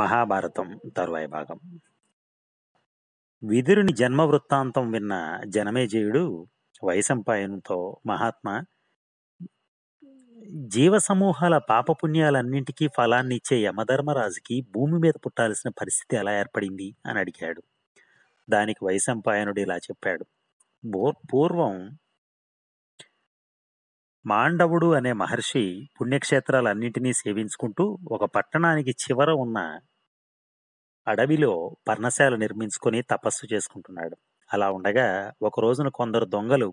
మహాభారతం తరువాయి భాగం విదురుని జన్మ వృత్తాంతం విన్న జనమేజయుడు మహాత్మ జీవ జీవసమూహాల పాపపుణ్యాలన్నింటికీ ఫలాన్ని ఇచ్చే యమధర్మరాజుకి భూమి మీద పుట్టాల్సిన పరిస్థితి ఎలా ఏర్పడింది అని అడిగాడు దానికి వయసంపాయనుడు ఇలా చెప్పాడు పూర్వం మాండవుడు అనే మహర్షి పుణ్యక్షేత్రాలన్నింటినీ సేవించుకుంటూ ఒక పట్టణానికి చివర ఉన్న అడవిలో పర్ణశాల నిర్మించుకొని తపస్సు చేసుకుంటున్నాడు అలా ఉండగా ఒక రోజున కొందరు దొంగలు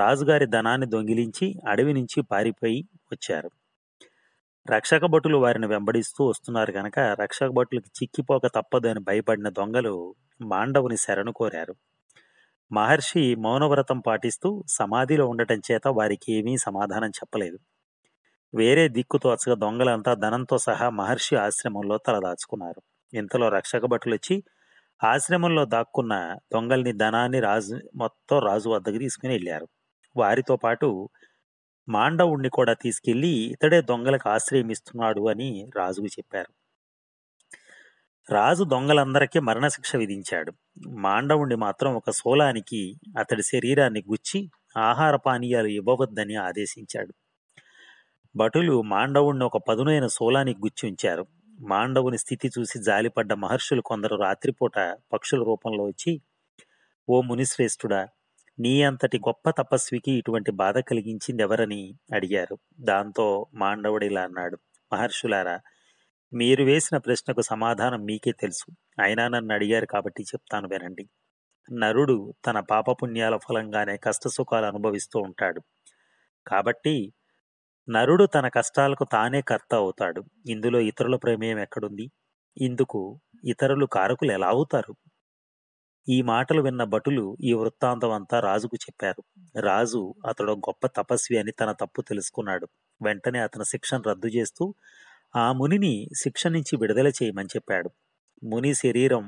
రాజుగారి ధనాన్ని దొంగిలించి అడవి నుంచి పారిపోయి వచ్చారు రక్షక భటులు వారిని వెంబడిస్తూ వస్తున్నారు కనుక రక్షక భటులకి చిక్కిపోక తప్పదు అని భయపడిన దొంగలు మాండవుని శరణు కోరారు మహర్షి మౌనవ్రతం పాటిస్తూ సమాధిలో ఉండటం చేత వారికి ఏమీ సమాధానం చెప్పలేదు వేరే దిక్కుతో తోచక దొంగలంతా ధనంతో సహా మహర్షి ఆశ్రమంలో తలదాచుకున్నారు ఇంతలో రక్షక భటులు వచ్చి ఆశ్రమంలో దాక్కున్న దొంగల్ని ధనాన్ని రాజు మొత్తం రాజు వద్దకు తీసుకుని వెళ్ళారు వారితో పాటు మాండవుణ్ణి కూడా తీసుకెళ్ళి ఇతడే దొంగలకు ఆశ్రయం ఇస్తున్నాడు అని రాజుకు చెప్పారు రాజు దొంగలందరికీ మరణశిక్ష విధించాడు మాండవుణ్ణి మాత్రం ఒక శూలానికి అతడి శరీరాన్ని గుచ్చి ఆహార పానీయాలు ఇవ్వవద్దని ఆదేశించాడు భటులు మాండవుణ్ణి ఒక పదునైన సోలానికి గుచ్చి ఉంచారు మాండవుని స్థితి చూసి జాలిపడ్డ మహర్షులు కొందరు రాత్రిపూట పక్షుల రూపంలో వచ్చి ఓ మునిశ్రేష్ఠుడా నీ అంతటి గొప్ప తపస్వికి ఇటువంటి బాధ కలిగించింది ఎవరని అడిగారు దాంతో మాండవుడు ఇలా అన్నాడు మహర్షులారా మీరు వేసిన ప్రశ్నకు సమాధానం మీకే తెలుసు అయినా నన్ను అడిగారు కాబట్టి చెప్తాను వినండి నరుడు తన పాపపుణ్యాల ఫలంగానే కష్టసుఖాలు అనుభవిస్తూ ఉంటాడు కాబట్టి నరుడు తన కష్టాలకు తానే కర్త అవుతాడు ఇందులో ఇతరుల ప్రమేయం ఎక్కడుంది ఇందుకు ఇతరులు కారకులు ఎలా అవుతారు ఈ మాటలు విన్న భటులు ఈ వృత్తాంతం అంతా రాజుకు చెప్పారు రాజు అతడు గొప్ప తపస్వి అని తన తప్పు తెలుసుకున్నాడు వెంటనే అతని శిక్షను రద్దు చేస్తూ ఆ మునిని శిక్ష నుంచి విడుదల చేయమని చెప్పాడు ముని శరీరం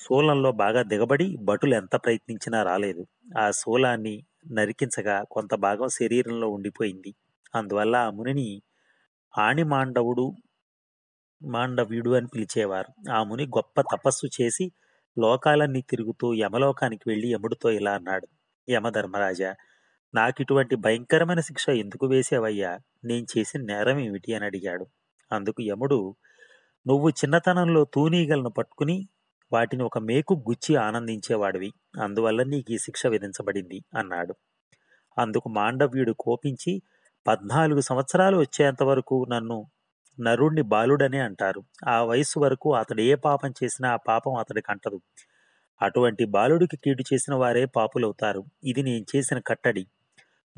శూలంలో బాగా దిగబడి భటులు ఎంత ప్రయత్నించినా రాలేదు ఆ శూలాన్ని నరికించగా కొంత భాగం శరీరంలో ఉండిపోయింది అందువల్ల ఆ మునిని ఆణిమాండవుడు మాండవ్యుడు అని పిలిచేవారు ఆ ముని గొప్ప తపస్సు చేసి లోకాలన్నీ తిరుగుతూ యమలోకానికి వెళ్ళి యముడితో ఇలా అన్నాడు యమధర్మరాజా నాకిటువంటి భయంకరమైన శిక్ష ఎందుకు వేసేవయ్యా నేను చేసిన నేరం ఏమిటి అని అడిగాడు అందుకు యముడు నువ్వు చిన్నతనంలో తూనీగలను పట్టుకుని వాటిని ఒక మేకు గుచ్చి ఆనందించేవాడివి అందువల్ల నీకు ఈ శిక్ష విధించబడింది అన్నాడు అందుకు మాండవ్యుడు కోపించి పద్నాలుగు సంవత్సరాలు వచ్చేంత వరకు నన్ను నరుణ్ణి బాలుడనే అంటారు ఆ వయస్సు వరకు అతడు ఏ పాపం చేసినా ఆ పాపం అతడికి అంటదు అటువంటి బాలుడికి కీడు చేసిన వారే పాపులవుతారు ఇది నేను చేసిన కట్టడి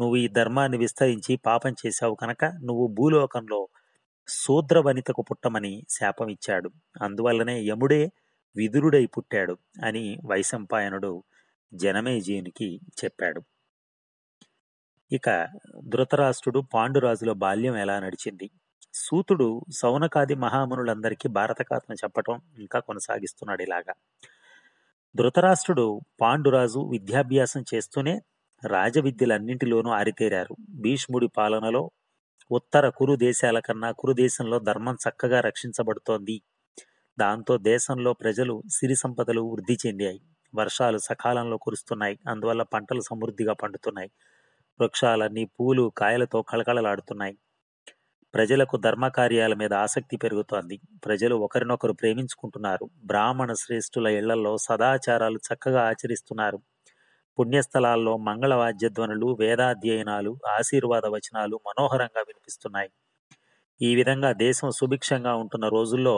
నువ్వు ఈ ధర్మాన్ని విస్తరించి పాపం చేశావు కనుక నువ్వు భూలోకంలో శూద్ర వనితకు పుట్టమని శాపమిచ్చాడు అందువల్లనే యముడే విదురుడై పుట్టాడు అని వైశంపాయనుడు జనమేజీనికి చెప్పాడు ఇక ధృతరాష్ట్రుడు పాండురాజుల బాల్యం ఎలా నడిచింది సూతుడు సౌనకాది మహామునులందరికీ భారతకాత్మ చెప్పటం ఇంకా కొనసాగిస్తున్నాడు ఇలాగా ధృతరాష్ట్రుడు పాండురాజు విద్యాభ్యాసం చేస్తూనే రాజవిద్యలన్నింటిలోనూ ఆరితేరారు భీష్ముడి పాలనలో ఉత్తర కురు దేశాల కన్నా కురు దేశంలో ధర్మం చక్కగా రక్షించబడుతోంది దాంతో దేశంలో ప్రజలు సిరి సంపదలు వృద్ధి చెందాయి వర్షాలు సకాలంలో కురుస్తున్నాయి అందువల్ల పంటలు సమృద్ధిగా పండుతున్నాయి వృక్షాలన్నీ పూలు కాయలతో కళకళలాడుతున్నాయి ప్రజలకు ధర్మకార్యాల మీద ఆసక్తి పెరుగుతోంది ప్రజలు ఒకరినొకరు ప్రేమించుకుంటున్నారు బ్రాహ్మణ శ్రేష్ఠుల ఇళ్లలో సదాచారాలు చక్కగా ఆచరిస్తున్నారు పుణ్యస్థలాల్లో మంగళవాద్యధ్వనులు వేదాధ్యయనాలు ఆశీర్వాద వచనాలు మనోహరంగా వినిపిస్తున్నాయి ఈ విధంగా దేశం సుభిక్షంగా ఉంటున్న రోజుల్లో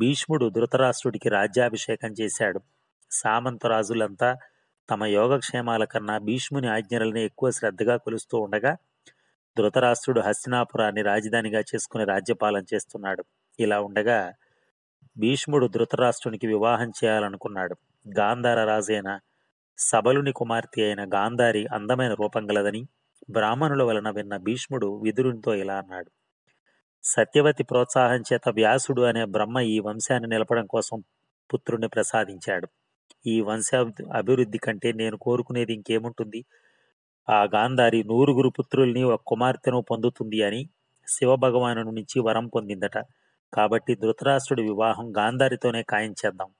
భీష్ముడు ధృతరాష్ట్రుడికి రాజ్యాభిషేకం చేశాడు సామంతరాజులంతా తమ యోగక్షేమాల కన్నా భీష్ముని ఆజ్ఞలని ఎక్కువ శ్రద్ధగా కొలుస్తూ ఉండగా ధృతరాష్ట్రుడు హస్తినాపురాన్ని రాజధానిగా చేసుకుని రాజ్యపాలన చేస్తున్నాడు ఇలా ఉండగా భీష్ముడు ధృతరాష్ట్రునికి వివాహం చేయాలనుకున్నాడు గాంధార రాజైన సబలుని కుమార్తె అయిన గాంధారి అందమైన రూపం గలదని బ్రాహ్మణుల వలన విన్న భీష్ముడు విదురునితో ఇలా అన్నాడు సత్యవతి ప్రోత్సాహం చేత వ్యాసుడు అనే బ్రహ్మ ఈ వంశాన్ని నిలపడం కోసం పుత్రుణ్ణి ప్రసాదించాడు ఈ వంశ అభివృద్ధి కంటే నేను కోరుకునేది ఇంకేముంటుంది ఆ గాంధారి నూరుగురు పుత్రుల్ని ఒక కుమార్తెను పొందుతుంది అని శివభగవాను నుంచి వరం పొందిందట కాబట్టి ధృతరాష్ట్రుడి వివాహం గాంధారితోనే ఖాయం చేద్దాం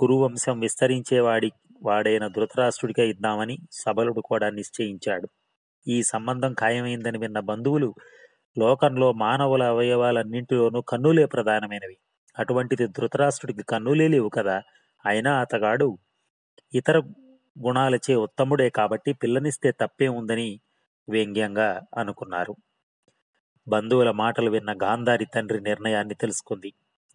కురువంశం విస్తరించేవాడి వాడైన ధృతరాష్ట్రుడిగా ఇద్దామని సబలుడు కూడా నిశ్చయించాడు ఈ సంబంధం ఖాయమైందని విన్న బంధువులు లోకంలో మానవుల అవయవాలన్నింటిలోనూ కన్నులే ప్రధానమైనవి అటువంటిది ధృతరాష్ట్రుడికి కన్నులే లేవు కదా అయినా అతగాడు ఇతర గుణాలచే ఉత్తముడే కాబట్టి పిల్లనిస్తే తప్పే ఉందని వ్యంగ్యంగా అనుకున్నారు బంధువుల మాటలు విన్న గాంధారి తండ్రి నిర్ణయాన్ని తెలుసుకుంది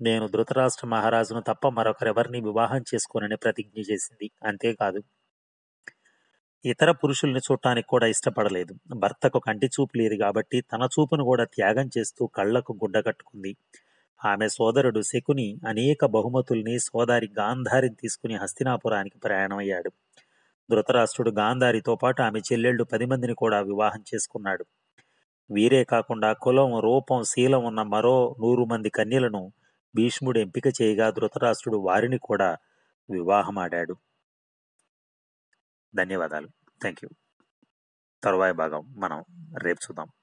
నేను ధృతరాష్ట్ర మహారాజును తప్ప మరొకరెవరిని వివాహం చేసుకోనని ప్రతిజ్ఞ చేసింది అంతేకాదు ఇతర పురుషుల్ని చూడటానికి కూడా ఇష్టపడలేదు భర్తకు కంటి చూపు లేదు కాబట్టి తన చూపును కూడా త్యాగం చేస్తూ కళ్లకు గుడ్డ కట్టుకుంది ఆమె సోదరుడు శకుని అనేక బహుమతుల్ని సోదారి గాంధారిని తీసుకుని హస్తినాపురానికి ప్రయాణమయ్యాడు ధృతరాష్ట్రుడు గాంధారితో పాటు ఆమె చెల్లెళ్ళు పది మందిని కూడా వివాహం చేసుకున్నాడు వీరే కాకుండా కులం రూపం శీలం ఉన్న మరో నూరు మంది కన్యలను భీష్ముడు ఎంపిక చేయగా ధృతరాష్ట్రుడు వారిని కూడా వివాహమాడాడు ధన్యవాదాలు థ్యాంక్ యూ తరువాయి భాగం మనం రేపు చూద్దాం